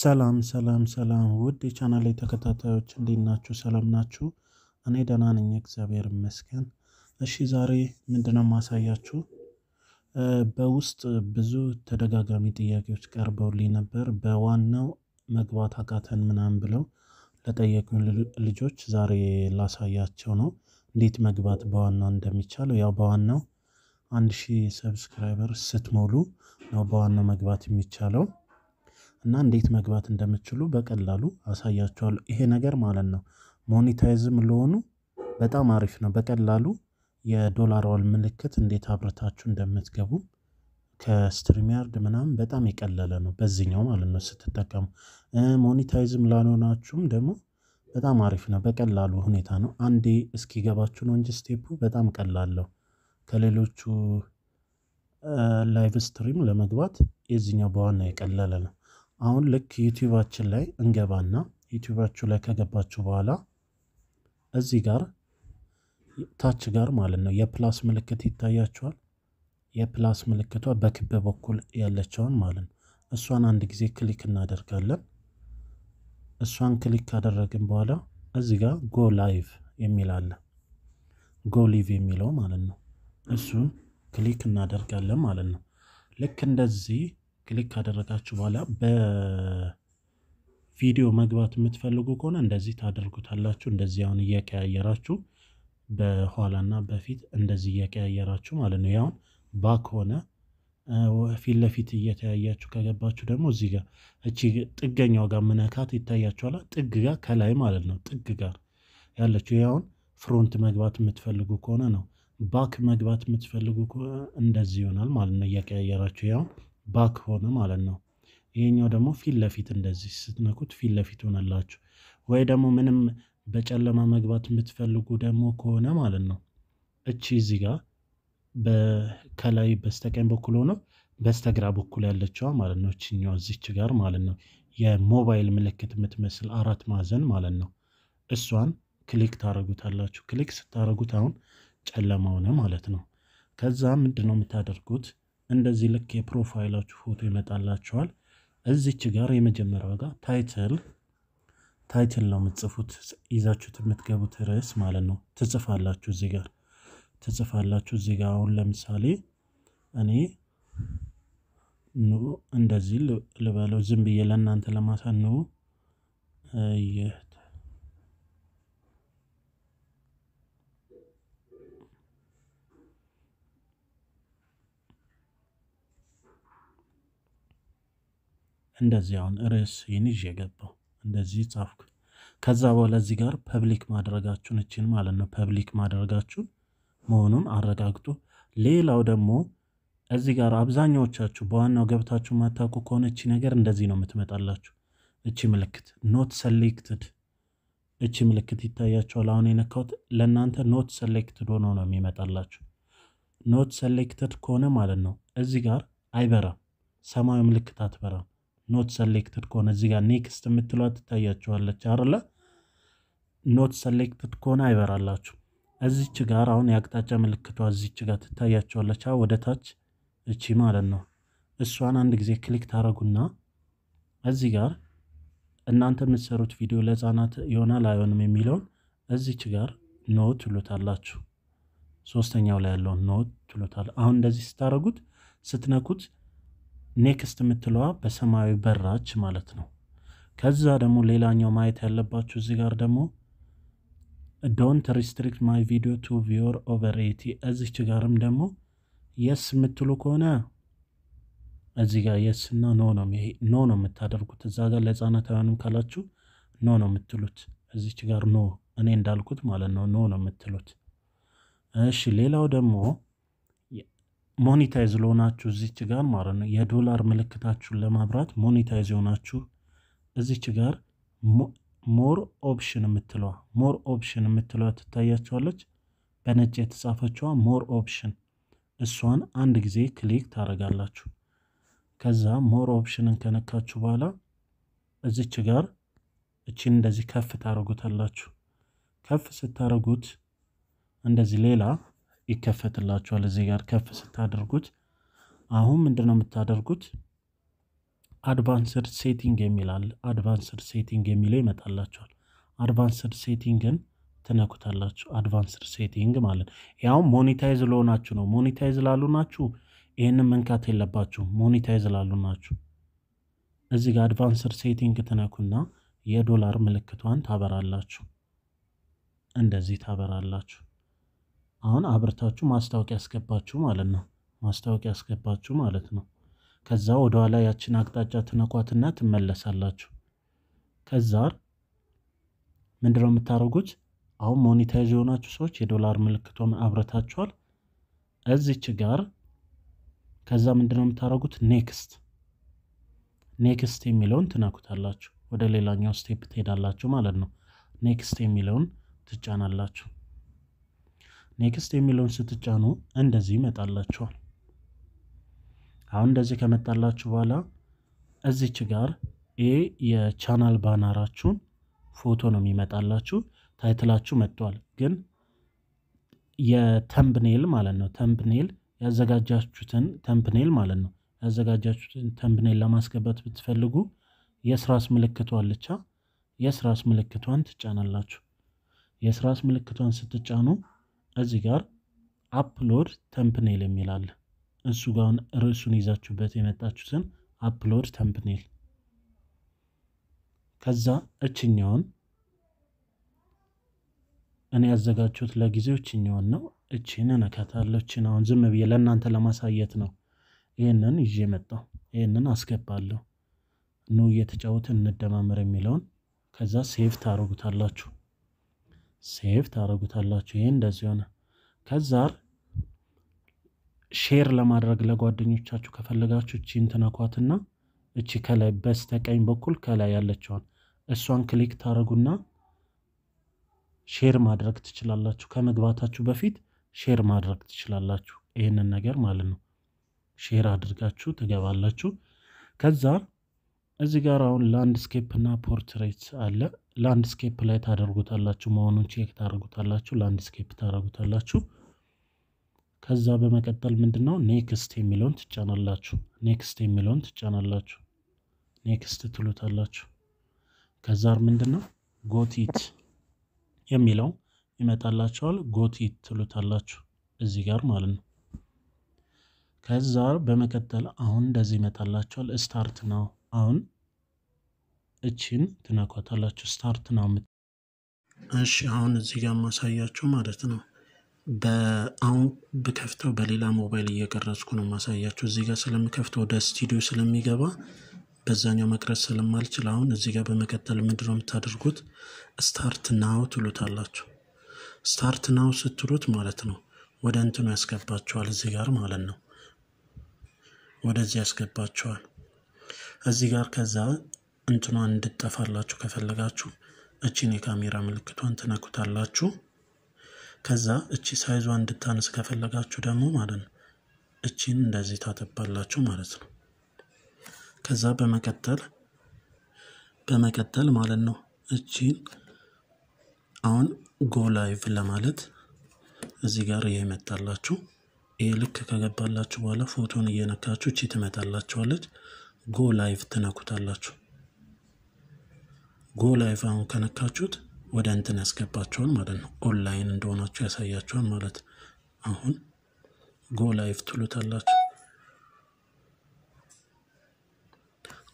ሰላም ሰላም ሰላም ውድ የቻናል ተከታታዮች እንዴት ናችሁ? ሰላም ናችሁ? እኔ ደህና ነኝ፣ እግዚአብሔር ይመስገን። እሺ ዛሬ ምንድነው ማሳያችሁ በውስጥ ብዙ ተደጋጋሚ ጥያቄዎች ቀርበውልኝ ነበር። በዋናው መግባት አቃተን ምናምን ብለው ለጠየቁኝ ልጆች ዛሬ ላሳያቸው ነው እንዴት መግባት በዋናው እንደሚቻለው ያው በዋናው አንድ ሺህ ሰብስክራይበር ስትሞሉ ነው በዋናው መግባት የሚቻለው እና እንዴት መግባት እንደምትችሉ በቀላሉ አሳያችኋለሁ። ይሄ ነገር ማለት ነው ሞኒታይዝም ለሆኑ በጣም አሪፍ ነው። በቀላሉ የዶላር ዋል ምልክት እንዴት አብርታችሁ እንደምትገቡ ከስትሪሚያርድ ምናምን በጣም የቀለለ ነው በዚህኛው ማለት ነው ስትጠቀሙ። ሞኒታይዝም ላልሆናችሁም ደግሞ በጣም አሪፍ ነው። በቀላሉ ሁኔታ ነው አንዴ እስኪገባችሁ ነው እንጂ ስቴፑ በጣም ቀላለው ከሌሎቹ ላይቭ ስትሪም ለመግባት የዚኛው በዋና የቀለለ ነው። አሁን ልክ ዩቲዩባችን ላይ እንገባና ዩቲዩባችሁ ላይ ከገባችሁ በኋላ እዚህ ጋር ታች ጋር ማለት ነው የፕላስ ምልክት ይታያችኋል። የፕላስ ምልክቷ በክብ በኩል ያለችውን ማለት ነው እሷን አንድ ጊዜ ክሊክ እናደርጋለን። እሷን ክሊክ ካደረግን በኋላ እዚህ ጋር ጎ ላይቭ የሚል አለ። ጎ ሊቭ የሚለው ማለት ነው። እሱን ክሊክ እናደርጋለን ማለት ነው ልክ እንደዚህ ክሊክ ካደረጋችሁ በኋላ በቪዲዮ መግባት የምትፈልጉ ከሆነ እንደዚህ ታደርጉታላችሁ። እንደዚህ አሁን እየቀያየራችሁ በኋላና በፊት እንደዚህ እየቀያየራችሁ ማለት ነው። ያሁን ባክ ሆነ ፊት ለፊት እየተያያችሁ ከገባችሁ ደግሞ እዚህ ጋር እቺ ጥገኛው ጋር ምነካት ይታያችኋል። ጥግ ጋር ከላይ ማለት ነው ጥግ ጋር ያለችው ያሁን ፍሮንት መግባት የምትፈልጉ ከሆነ ነው። ባክ መግባት የምትፈልጉ እንደዚህ ይሆናል ማለት ነው። እየቀያየራችሁ ያሁን ባክ ሆነ ማለት ነው። ይሄኛው ደግሞ ፊት ለፊት እንደዚህ ስትነኩት ፊት ለፊት ሆነላችሁ። ወይ ደግሞ ምንም በጨለማ መግባት የምትፈልጉ ደግሞ ከሆነ ማለት ነው እቺ እዚህ ጋር ከላይ በስተቀኝ በኩል ሆነ በስተግራ በኩል ያለችዋ ማለት ነው እችኛዋ እዚች ጋር ማለት ነው የሞባይል ምልክት የምትመስል አራት ማዕዘን ማለት ነው። እሷን ክሊክ ታደረጉታላችሁ። ክሊክ ስታደረጉት አሁን ጨለማ ሆነ ማለት ነው። ከዛ ምንድን ነው የምታደርጉት? እንደዚህ ልክ የፕሮፋይላችሁ ፎቶ ይመጣላችኋል። እዚች ጋር የመጀመሪያው ጋር ታይትል ታይትል ነው የምትጽፉት፣ ይዛችሁት የምትገቡት ርዕስ ማለት ነው። ትጽፋላችሁ እዚህ ጋር ትጽፋላችሁ እዚህ ጋር አሁን ለምሳሌ እኔ ኑ እንደዚህ ልበለው ዝም ብዬ ለእናንተ ይህ እንደዚያውን ርዕስ ይህን ይዤ የገባው እንደዚህ ጻፍኩ። ከዛ በኋላ እዚህ ጋር ፐብሊክ ማድረጋችሁን እችን ማለት ነው ፐብሊክ ማድረጋችሁን መሆኑን አረጋግጡ። ሌላው ደግሞ እዚህ ጋር አብዛኛዎቻችሁ በዋናው ገብታችሁ ማታውቁ ከሆነ እቺ ነገር እንደዚህ ነው የምትመጣላችሁ። እቺ ምልክት ኖት ሰሌክትድ እቺ ምልክት ይታያችኋል። አሁን የነካሁት ለእናንተ ኖት ሰሌክትድ ሆኖ ነው የሚመጣላችሁ። ኖት ሰሌክትድ ከሆነ ማለት ነው እዚህ ጋር አይበራም፣ ሰማያዊ ምልክት አትበራም። ኖት ሰሌክትድ ከሆነ እዚህ ጋር ኔክስት የምትሏ ትታያችኋለች አይደለ? ኖት ሰሌክትድ ከሆነ አይበራላችሁ። እዚች ጋር አሁን የአቅጣጫ ምልክቷ እዚች ጋር ትታያችኋለች ወደ ታች እቺ ማለት ነው። እሷን አንድ ጊዜ ክሊክ ታረጉና እዚህ ጋር እናንተ የምትሰሩት ቪዲዮ ለህፃናት ይሆናል አይሆንም የሚለውን እዚች ጋር ኖት ትሉታላችሁ። ሶስተኛው ላይ ያለውን ኖት ትሉታል። አሁን እንደዚህ ስታረጉት ስትነኩት ኔክስት የምትለዋ በሰማያዊ በራች ማለት ነው። ከዛ ደግሞ ሌላኛው ማየት ያለባችሁ እዚህ ጋር ደግሞ ዶንት ሪስትሪክት ማይ ቪዲዮ ቱ ቪዮር ኦቨር ኤቲ እዚች ጋርም ደግሞ የስ የምትሉ ከሆነ እዚህ ጋር የስ እና ኖ ነው ኖ ነው የምታደርጉት። እዛ ጋር ለህፃናት አይሆንም ካላችሁ ኖ ነው የምትሉት። እዚች ጋር ኖ እኔ እንዳልኩት ማለት ነው ኖ ነው የምትሉት። እሺ ሌላው ደግሞ ሞኒታይዝ ለሆናችሁ እዚች ጋር ማለት ነው የዶላር ምልክታችሁን ለማብራት ሞኒታይዝ የሆናችሁ እዚች ጋር ሞር ኦፕሽን የምትለዋ ሞር ኦፕሽን የምትለዋ ትታያችኋለች። በነጭ የተጻፈችዋ ሞር ኦፕሽን እሷን አንድ ጊዜ ክሊክ ታደርጋላችሁ። ከዛ ሞር ኦፕሽንን ከነካችሁ በኋላ እዚች ጋር እቺን እንደዚህ ከፍ ታደርጉታላችሁ። ከፍ ስታደርጉት እንደዚህ ሌላ ይከፈትላችኋል። እዚህ ጋር ከፍ ስታደርጉት አሁን ምንድን ነው የምታደርጉት? አድቫንስድ ሴቲንግ የሚላል አድቫንስድ ሴቲንግ የሚለው ይመጣላችኋል። አድቫንስድ ሴቲንግን ትነኩታላችሁ። አድቫንስድ ሴቲንግ ማለት ያውም ሞኔታይዝ ለሆናችሁ ነው። ሞኔታይዝ ናችሁ ይህንን መንካት የለባችሁ። ሞኔታይዝ ናችሁ እዚህ ጋር አድቫንስድ ሴቲንግ ትነኩና የዶላር ምልክቷን ታበራላችሁ። እንደዚህ ታበራላችሁ። አሁን አብርታችሁ ማስታወቂያ አስገባችሁ ማለት ነው። ማስታወቂያ አስገባችሁ ማለት ነው። ከዛ ወደኋላ ያችን አቅጣጫ ትነኳትና ትመለሳላችሁ። ከዛ ምንድነው የምታደርጉት? አሁን ሞኒታይዝ የሆናችሁ ሰዎች የዶላር ምልክቷን አብረታችኋል። እዚች ጋር ከዛ ምንድነው የምታደርጉት? ኔክስት ኔክስት የሚለውን ትነኩታላችሁ። ወደ ሌላኛው ስቴፕ ትሄዳላችሁ ማለት ነው። ኔክስት የሚለውን ትጫናላችሁ። ኔክስት የሚለውን ስትጫኑ እንደዚህ ይመጣላችኋል። አሁን እንደዚህ ከመጣላችሁ በኋላ እዚች ጋር ይሄ የቻናል ባናራችሁን ፎቶ ነው የሚመጣላችሁ። ታይትላችሁ መጥቷል፣ ግን የተምብኔል ማለት ነው ተምብኔል ያዘጋጃችሁትን ተምብኔል ማለት ነው ያዘጋጃችሁትን ተምብኔል ለማስገባት ብትፈልጉ የስራስ ምልክቷ ልቻ የስራስ ምልክቷን ትጫናላችሁ። የስራስ ምልክቷን ስትጫኑ እዚህ ጋር አፕሎድ ተምፕኔል የሚል አለ። እሱ ጋር ርዕሱን ይዛችሁበት የመጣችሁትን አፕሎድ ተምፕኔል ከዛ እችኛውን እኔ ያዘጋጀሁት ለጊዜው እችኛውን ነው። እችን እነካታለሁ። እችን አሁን ዝም ብዬ ለእናንተ ለማሳየት ነው ይህንን ይዤ መጣው። ይህንን አስገባለሁ። ኑ እየተጫወትን እንደማመር የሚለውን ከዛ ሴቭ ታደርጉታላችሁ። ሴቭ ታደረጉታላችሁ። ይሄ እንደዚህ ሆነ። ከዛ ሼር ለማድረግ ለጓደኞቻችሁ ከፈለጋችሁ እቺ እንትነኳትና እቺ ከላይ በስተቀኝ በኩል ከላይ ያለችዋን እሷን ክሊክ ታደረጉና ሼር ማድረግ ትችላላችሁ። ከመግባታችሁ በፊት ሼር ማድረግ ትችላላችሁ። ይህንን ነገር ማለት ነው። ሼር አድርጋችሁ ትገባላችሁ። ከዛ እዚህ ጋር አሁን ላንድስኬፕ እና ፖርትሬት አለ። ላንድስኬፕ ላይ ታደርጉታላችሁ፣ መሆኑን ቼክ ታደርጉታላችሁ፣ ላንድስኬፕ ታደርጉታላችሁ። ከዛ በመቀጠል ምንድን ነው ኔክስት የሚለውን ትጫናላችሁ። ኔክስት የሚለውን ትጫናላችሁ፣ ኔክስት ትሉታላችሁ። ከዛር ምንድን ነው ጎቲት የሚለው ይመጣላችኋል። ጎቲት ትሉታላችሁ እዚህ ጋር ማለት ነው። ከዛ በመቀጠል አሁን እንደዚህ ይመጣላችኋል። ስታርት ነው አሁን እቺን ትነኳታላችሁ። ስታርት ነው ምት እሺ፣ አሁን እዚህ ጋር ማሳያችሁ ማለት ነው። አሁን ብከፍተው በሌላ ሞባይል እየቀረጽኩ ነው ማሳያችሁ። እዚህ ጋር ስለምከፍተው ወደ ስቱዲዮ ስለሚገባ በዛኛው መቅረጽ ስለማልችል አሁን እዚህ ጋር በመቀጠል ምንድን ነው የምታደርጉት? ስታርት ናው ትሉታላችሁ። ስታርት ናው ስትሉት ማለት ነው ወደ እንትኑ ያስገባችኋል። እዚህ ጋር ማለት ነው ወደዚህ ያስገባችኋል። እዚህ ጋር ከዛ እንትኗን እንድጠፋላችሁ ከፈለጋችሁ እቺን የካሜራ ምልክቷን ትነኩታላችሁ። ከዛ እቺ ሳይዟ እንድታነስ ከፈለጋችሁ ደግሞ ማለት ነው እቺን እንደዚህ ታጠባላችሁ ማለት ነው። ከዛ በመቀጠል በመቀጠል ማለት ነው እቺን አሁን ጎ ላይቭ ለማለት እዚህ ጋር ይሄ መጣላችሁ። ይሄ ልክ ከገባላችሁ በኋላ ፎቶን እየነካችሁ እቺ ትመጣላችኋለች። ጎ ላይቭ ትነኩታላችሁ። ጎ ላይቭ አሁን ከነካችሁት ወደ እንትን ያስገባቸዋል ማለት ነው። ኦንላይን እንደሆናችሁ ያሳያቸዋል ማለት ነው። አሁን ጎ ላይቭ ትሉታላችሁ።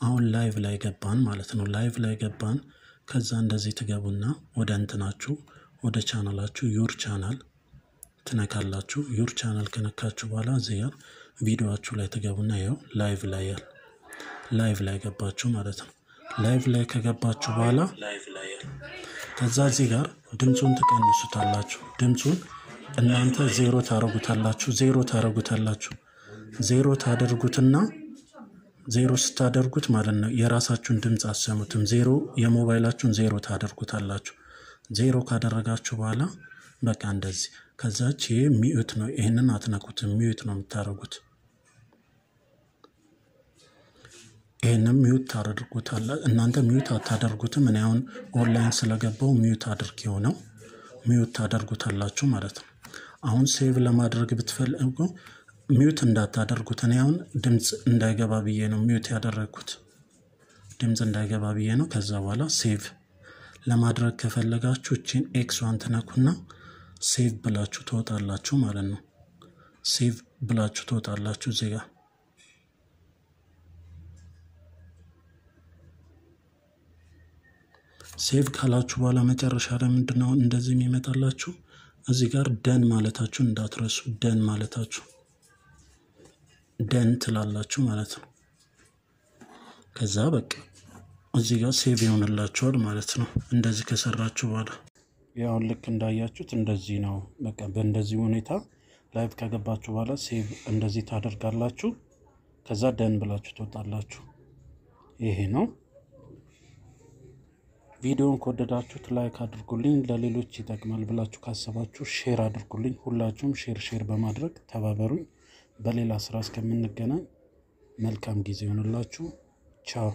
አሁን ላይቭ ላይ ገባን ማለት ነው። ላይቭ ላይ ገባን። ከዛ እንደዚህ ትገቡና ወደ እንትናችሁ ወደ ቻናላችሁ ዩር ቻናል ትነካላችሁ። ዩር ቻናል ከነካችሁ በኋላ እዚህ ቪዲዮችሁ ላይ ትገቡና ው ላይቭ ላይ ያል ላይቭ ላይ ገባችሁ ማለት ነው። ላይቭ ላይ ከገባችሁ በኋላ ከዛ እዚህ ጋር ድምፁን ትቀንሱታላችሁ። ድምፁን እናንተ ዜሮ ታደርጉታላችሁ። ዜሮ ታደርጉታላችሁ። ዜሮ ታደርጉትና ዜሮ ስታደርጉት ማለት ነው የራሳችሁን ድምፅ አሰሙትም። ዜሮ የሞባይላችሁን ዜሮ ታደርጉታላችሁ። ዜሮ ካደረጋችሁ በኋላ በቃ እንደዚህ ከዛች ይሄ ሚዩት ነው። ይህንን አትነኩትም። ሚዩት ነው የምታደርጉት። ይህንም ሚዩት ታደርጉታለ። እናንተ ሚዩት አታደርጉትም። እኔ አሁን ኦንላይን ስለገባው ሚዩት አድርግ የሆነው ሚዩት ታደርጉታላችሁ ማለት ነው። አሁን ሴቭ ለማድረግ ብትፈልጉ ሚዩት እንዳታደርጉት። እኔ አሁን ድምፅ እንዳይገባ ብዬ ነው ሚዩት ያደረግኩት፣ ድምፅ እንዳይገባ ብዬ ነው። ከዛ በኋላ ሴቭ ለማድረግ ከፈለጋችሁ እችን ኤክስ ዋን ትነኩና ሴቭ ብላችሁ ትወጣላችሁ ማለት ነው። ሴቭ ብላችሁ ትወጣላችሁ ዜጋ ሴቭ ካላችሁ በኋላ መጨረሻ ላይ ምንድነው እንደዚህ የሚመጣላችሁ እዚህ ጋር ደን ማለታችሁ እንዳትረሱ። ደን ማለታችሁ ደን ትላላችሁ ማለት ነው። ከዛ በቃ እዚህ ጋር ሴቭ ይሆንላችኋል ማለት ነው። እንደዚህ ከሰራችሁ በኋላ ያሁን ልክ እንዳያችሁት እንደዚህ ነው። በቃ በእንደዚህ ሁኔታ ላይቭ ከገባችሁ በኋላ ሴቭ እንደዚህ ታደርጋላችሁ። ከዛ ደን ብላችሁ ትወጣላችሁ። ይሄ ነው። ቪዲዮውን ከወደዳችሁት ላይክ አድርጉልኝ። ለሌሎች ይጠቅማል ብላችሁ ካሰባችሁ ሼር አድርጉልኝ። ሁላችሁም ሼር ሼር በማድረግ ተባበሩኝ። በሌላ ስራ እስከምንገናኝ መልካም ጊዜ ይሆንላችሁ። ቻው